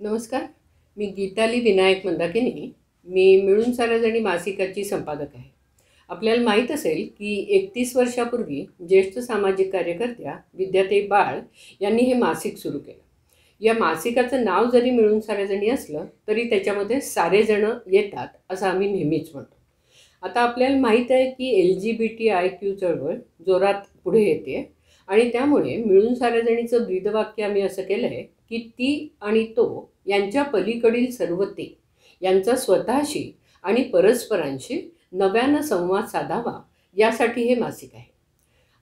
नमस्कार मी गीताली विनायक मंदाकिनी मी मिळून साऱ्याजणी मासिकाची संपादक आहे आपल्याला माहीत असेल की एकतीस वर्षापूर्वी ज्येष्ठ सामाजिक कार्यकर्त्या विद्याते बाळ यांनी हे मासिक सुरू केलं या मासिकाचं नाव जरी मिळून साऱ्याजणी असलं तरी त्याच्यामध्ये सारेजणं येतात असं आम्ही नेहमीच म्हणतो आता आपल्याला माहीत आहे की L G B T I Q चळवळ जोरात पुढे येते आणि त्यामुळे मिळून साऱ्याजणीचं ब्रीदवाक्य आम्ही असं केलं आहे की ती आणि तो यांच्या पलीकडील सर्व ते यांचा स्वतःशी आणि परस्परांशी नव्यानं संवाद साधावा यासाठी हे मासिक आहे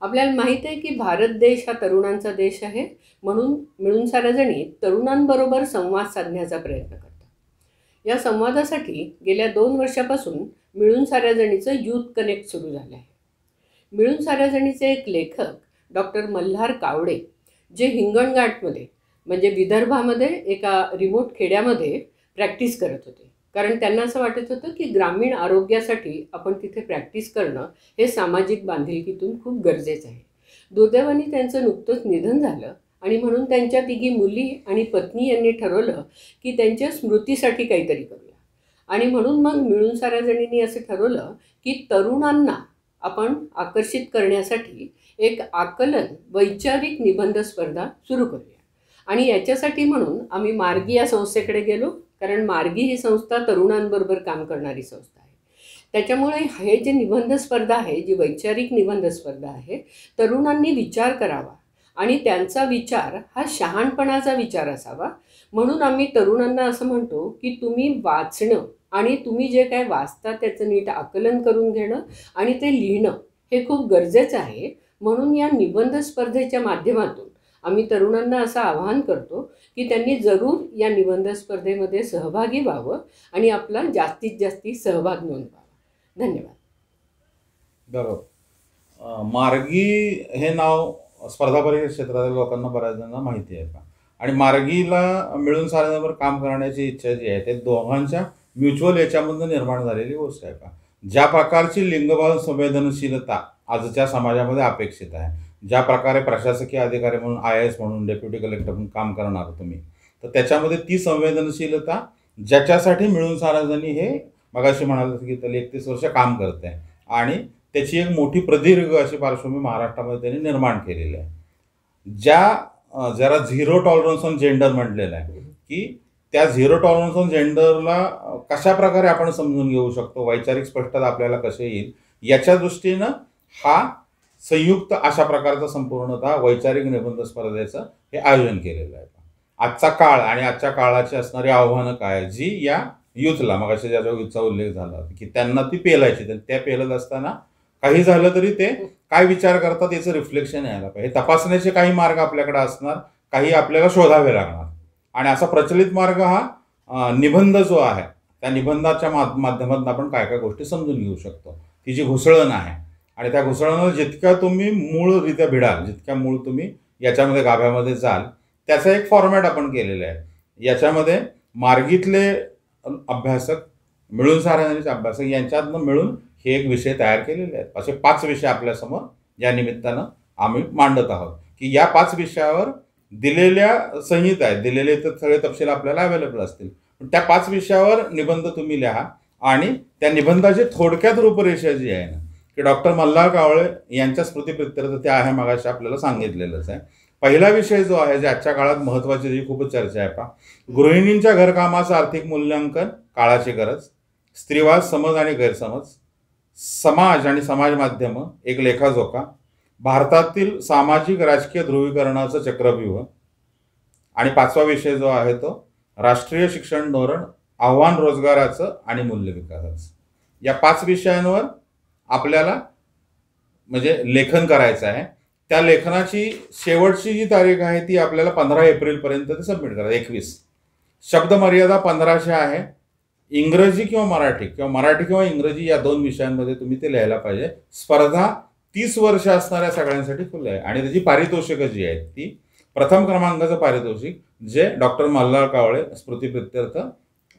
आपल्याला माहीत आहे की भारत देश हा तरुणांचा देश आहे म्हणून मिळून साऱ्याजणी तरुणांबरोबर संवाद साधण्याचा प्रयत्न करतात या संवादासाठी गेल्या दोन वर्षापासून मिळून साऱ्या यूथ कनेक्ट सुरू झालं आहे मिळून साऱ्याजणीचे एक लेखक डॉक्टर मल्हार कावडे जे हिंगणघाटमध्ये म्हणजे विदर्भामध्ये एका रिमोट खेड्यामध्ये प्रॅक्टिस करत होते कारण त्यांना असं वाटत होतं की ग्रामीण आरोग्यासाठी आपण तिथे प्रॅक्टिस करणं हे सामाजिक बांधिलकीतून खूप गरजेचं आहे दुर्दैवाने त्यांचं नुकतंच निधन झालं आणि म्हणून त्यांच्या तिघी मुली आणि पत्नी यांनी ठरवलं की त्यांच्या स्मृतीसाठी काहीतरी करूया आणि म्हणून मग मिळून साऱ्या जणींनी असं ठरवलं की तरुणांना आपण आकर्षित करण्यासाठी एक आकलन वैचारिक निबंध स्पर्धा सुरू करूया आणि याच्यासाठी म्हणून आम्ही मार्गी या संस्थेकडे गेलो कारण मार्गी ही संस्था तरुणांबरोबर काम करणारी संस्था आहे त्याच्यामुळे हे जे निबंध स्पर्धा आहे जी वैचारिक निबंध स्पर्धा आहे तरुणांनी विचार करावा आणि त्यांचा विचार हा शहाणपणाचा विचार असावा म्हणून आम्ही तरुणांना असं म्हणतो की तुम्ही वाचणं आणि तुम्ही जे काय वाचता त्याचं नीट आकलन करून घेणं आणि ते लिहिणं हे खूप गरजेचं आहे म्हणून या निबंध स्पर्धेच्या माध्यमातून आम्ही तरुणांना असं आवाहन करतो की त्यांनी जरूर या निबंध स्पर्धेमध्ये सहभागी व्हावं आणि आपला जास्तीत जास्ती सहभाग नोंदवावा धन्यवाद बरोबर मार्गी हे नाव स्पर्धा परीक्षा क्षेत्रातील लोकांना बऱ्याच जणांना माहिती आहे का आणि मार्गीला मिळून साधण्यावर काम करण्याची इच्छा जी आहे ते दोघांच्या म्युच्युअल याच्यामधून निर्माण झालेली गोष्ट आहे का ज्या प्रकारची लिंगभाव संवेदनशीलता आजच्या समाजामध्ये अपेक्षित आहे ज्या प्रकारे प्रशासकीय अधिकारी म्हणून आय एस म्हणून डेप्युटी कलेक्टर म्हणून काम करणार तुम्ही तर त्याच्यामध्ये ती संवेदनशीलता ज्याच्यासाठी मिळून साराजांनी हे मगाशी म्हणाल की त्याला एकतीस वर्ष काम करत आहे आणि त्याची एक मोठी प्रदीर्घ अशी पार्श्वभूमी महाराष्ट्रामध्ये त्यांनी निर्माण केलेली आहे ज्या जरा झिरो टॉलरन्स ऑन जेंडर म्हटलेलं आहे की त्या झिरो टॉलरन्स ऑन जेंडरला कशा प्रकारे आपण समजून घेऊ शकतो वैचारिक स्पष्टता आपल्याला कसे येईल याच्या दृष्टीनं हा संयुक्त अशा प्रकारचं संपूर्णतः वैचारिक निबंध स्पर्धेचं हे आयोजन केलेलं आहे आजचा काळ आणि आजच्या काळाची असणारी आव्हानं काय जी या युथला मग अशा ज्याचा युथचा उल्लेख झाला की त्यांना ती पेलायची त्या पेलत असताना काही झालं तरी ते काय विचार करतात याचं रिफ्लेक्शन यायला पाहिजे तपासण्याचे काही मार्ग आपल्याकडे असणार काही आपल्याला शोधावे लागणार आणि असा प्रचलित मार्ग हा निबंध जो आहे त्या निबंधाच्या माध्यमातून आपण काय काय गोष्टी समजून घेऊ शकतो ती जी घुसळण आहे आणि त्या घुसळानं जितका तुम्ही मूळरित्या भिडाल जितक्या मूळ तुम्ही याच्यामध्ये गाभ्यामध्ये जाल त्याचा एक फॉर्मॅट आपण केलेला आहे याच्यामध्ये मार्गीतले अभ्यासक मिळून साऱ्यांचे अभ्यासक यांच्यातनं मिळून हे एक विषय तयार केलेले आहेत असे पाच विषय आपल्यासमोर या निमित्तानं आम्ही मांडत आहोत की या पाच विषयावर दिलेल्या संहिता आहेत दिलेले तर सगळे तपशील आपल्याला अवेलेबल असतील पण त्या पाच विषयावर निबंध तुम्ही लिहा आणि त्या निबंधाची थोडक्यात रूपरेषा जी आहे ना की डॉक्टर मल्हार कावळे यांच्या स्मृतीप्रित्यर्थ ते आहे मगाशी आपल्याला सांगितलेलंच आहे पहिला विषय जो आहे जे आजच्या काळात महत्वाची जी खूपच चर्चा आहे पा गृहिणींच्या घरकामाचं आर्थिक मूल्यांकन काळाची गरज स्त्रीवाद समज आणि गैरसमज समाज आणि समाज माध्यम एक लेखाजोखा भारतातील सामाजिक राजकीय ध्रुवीकरणाचं चक्रव्यूह आणि पाचवा विषय जो आहे तो राष्ट्रीय शिक्षण धोरण आव्हान रोजगाराचं आणि मूल्य विकासाचं या पाच विषयांवर आपल्याला म्हणजे लेखन करायचं आहे त्या लेखनाची शेवटची जी तारीख आहे ती आपल्याला पंधरा एप्रिलपर्यंत ते सबमिट करा एकवीस शब्द मर्यादा पंधराशे आहे इंग्रजी किंवा मराठी किंवा मराठी किंवा इंग्रजी या दोन विषयांमध्ये तुम्ही ते लिहायला पाहिजे स्पर्धा तीस वर्ष असणाऱ्या सगळ्यांसाठी खुलं आहे आणि त्याची पारितोषिकं जी आहेत ती प्रथम क्रमांकाचं पारितोषिक जे डॉक्टर मल्हार कावळे स्मृती प्रित्यर्थ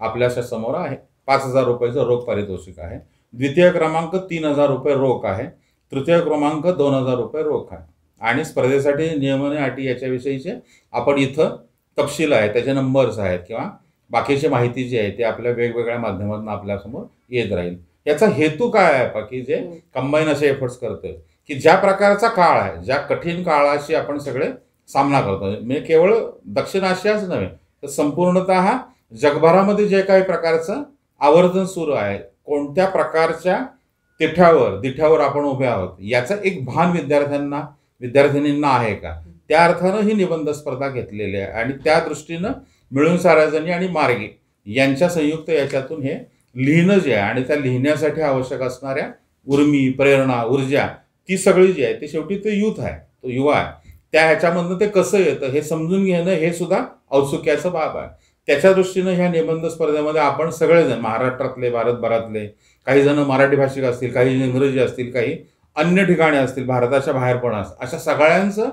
आपल्याच्या समोर आहे पाच हजार रुपयाचं रोख पारितोषिक आहे द्वितीय क्रमांक तीन हजार रुपये रोख आहे तृतीय क्रमांक दोन हजार रुपये रोख आहे आणि स्पर्धेसाठी नियमने अटी याच्याविषयीचे आपण इथं तपशील आहे त्याचे नंबर्स आहेत किंवा बाकीची माहिती जी आहे ती आपल्या वेगवेगळ्या माध्यमातून आपल्यासमोर येत राहील याचा हेतू काय आहे बाकी जे कंबाईन असे एफर्ट्स करतोय की ज्या प्रकारचा काळ आहे ज्या कठीण काळाशी आपण सगळे सामना करतो म्हणजे केवळ दक्षिण आशियाच नव्हे तर संपूर्णत जगभरामध्ये जे काही प्रकारचं आवर्जन सुरू आहे कोणत्या प्रकारच्या तिठ्यावर दिठ्यावर आपण उभे आहोत याचं एक भान विद्यार्थ्यांना विद्यार्थिनींना आहे का त्या अर्थानं ही निबंध स्पर्धा घेतलेली आहे आणि त्या दृष्टीनं मिळून साराजणी आणि मार्गे यांच्या संयुक्त याच्यातून हे लिहिणं जे आहे आणि त्या लिहिण्यासाठी आवश्यक असणाऱ्या उर्मी प्रेरणा ऊर्जा ती सगळी जी आहे ते शेवटी ते यूथ आहे तो युवा आहे त्या ह्याच्यामधनं ते कसं येतं हे समजून घेणं हे सुद्धा औत्सुक्याचं बाब आहे त्याच्या दृष्टीनं ह्या निबंध स्पर्धेमध्ये आपण सगळेजण महाराष्ट्रातले भारतभरातले काही जण मराठी भाषिक असतील काही इंग्रजी असतील काही अन्य ठिकाणी असतील भारताच्या बाहेर पण असतील अशा सगळ्यांचं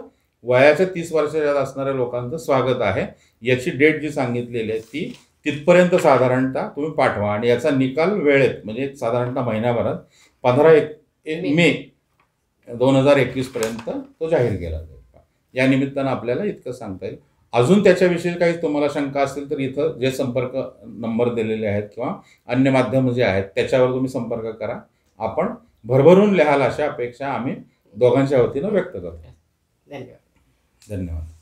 वयाच्या तीस वर्षाच्या असणाऱ्या लोकांचं स्वागत आहे याची डेट जी सांगितलेली आहे ती तिथपर्यंत साधारणतः तुम्ही पाठवा आणि याचा निकाल वेळेत म्हणजे साधारणतः महिन्याभरात पंधरा एक मे दोन हजार एकवीसपर्यंत तो जाहीर केला जाईल या निमित्तानं आपल्याला इतकं सांगता येईल अजून त्याच्याविषयी काही तुम्हाला शंका असेल तर इथं जे संपर्क नंबर दिलेले आहेत किंवा अन्य माध्यम जे आहेत त्याच्यावर तुम्ही संपर्क करा आपण भरभरून लिहाल अशा अपेक्षा आम्ही दोघांच्या वतीनं व्यक्त करतो धन्यवाद धन्यवाद